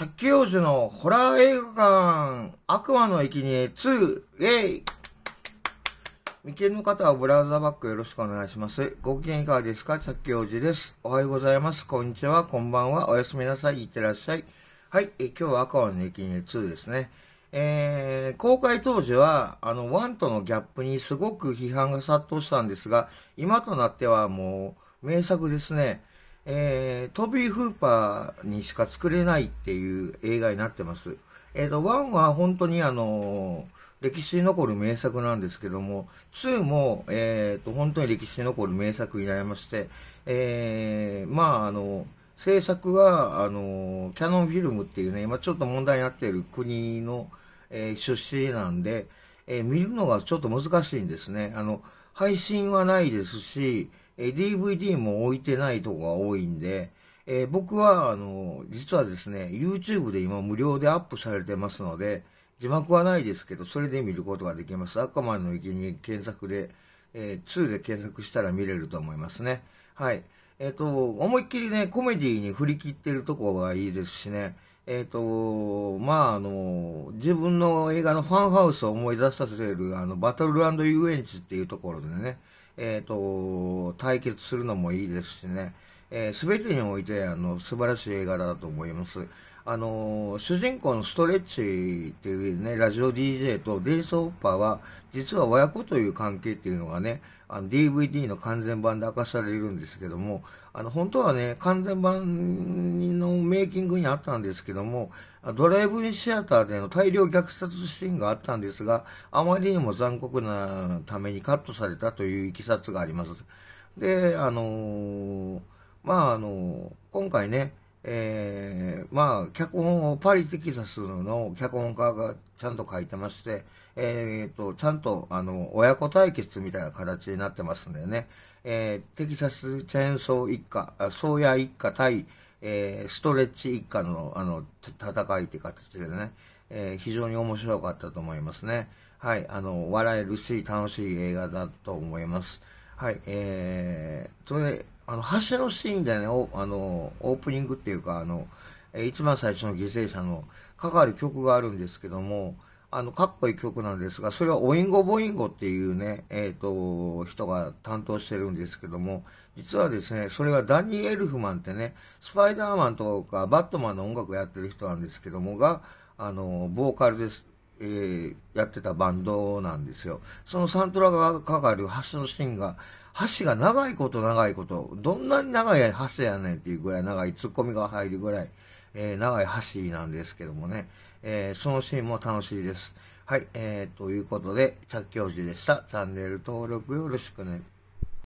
八王子のホラー映画館、悪魔の生贄2、イェイ未見の方はブラウザバックよろしくお願いします。ご機嫌いかがですか八王子です。おはようございます。こんにちは。こんばんは。おやすみなさい。いってらっしゃい。はい。え今日は赤魔の生贄2ですね。えー、公開当時は、あの、1とのギャップにすごく批判が殺到したんですが、今となってはもう、名作ですね。えー、トビー・フーパーにしか作れないっていう映画になってます。えっ、ー、と、1は本当にあのー、歴史に残る名作なんですけども、2も、えっ、ー、と、本当に歴史に残る名作になりまして、えー、まあ、あの、制作は、あの、キャノンフィルムっていうね、今ちょっと問題になっている国の、えー、出資なんで、えー、見るのがちょっと難しいんですね。あの、配信はないですし、え DVD も置いてないとこが多いんで、えー、僕は、あの、実はですね、YouTube で今無料でアップされてますので、字幕はないですけど、それで見ることができます。赤マンの池に検索で、えー、2で検索したら見れると思いますね。はい。えっ、ー、と、思いっきりね、コメディに振り切ってるとこがいいですしね、えっ、ー、と、まあ、あの、自分の映画のファンハウスを思い出させる、あの、バトル遊園地っていうところでね、えっ、ー、と、対決するのもいいですしね、えー、全てにおいてあの素晴らしい映画だと思います。あの主人公のストレッチっていうね、ラジオ DJ とデイソーパーは、実は親子という関係っていうのがね、あの DVD の完全版で明かされるんですけども、あの、本当はね、完全版のメイキングにあったんですけども、ドライブインシアターでの大量虐殺シーンがあったんですが、あまりにも残酷なためにカットされたといういきさつがあります。で、あのーまあ、あの、今回ね、えー、まあ、脚本をパリ・テキサスの脚本家がちゃんと書いてまして、えー、と、ちゃんと、あの、親子対決みたいな形になってますんでね、えー、テキサスチェーンソー一家、宗谷一家対、えー、ストレッチ一家の、あの、戦いって形でね、えー、非常に面白かったと思いますね。はい、あの、笑えるし、楽しい映画だと思います。はい、えー、それで、あの、橋のシーンでね、あの、オープニングっていうか、あの、え一番最初の犠牲者のかかる曲があるんですけども、あの、かっこいい曲なんですが、それはオインゴボインゴっていうね、えっ、ー、と、人が担当してるんですけども、実はですね、それはダニー・エルフマンってね、スパイダーマンとかバットマンの音楽をやってる人なんですけどもが、あの、ボーカルです。えー、やってたバンドなんですよ。そのサントラがかかる橋のシーンが、橋が長いこと長いこと、どんなに長い橋やねんっていうぐらい長い、ツッコミが入るぐらい、えー、長い橋なんですけどもね、えー、そのシーンも楽しいです。はい、えー、ということで、卓ャッでした。チャンネル登録よろしくね。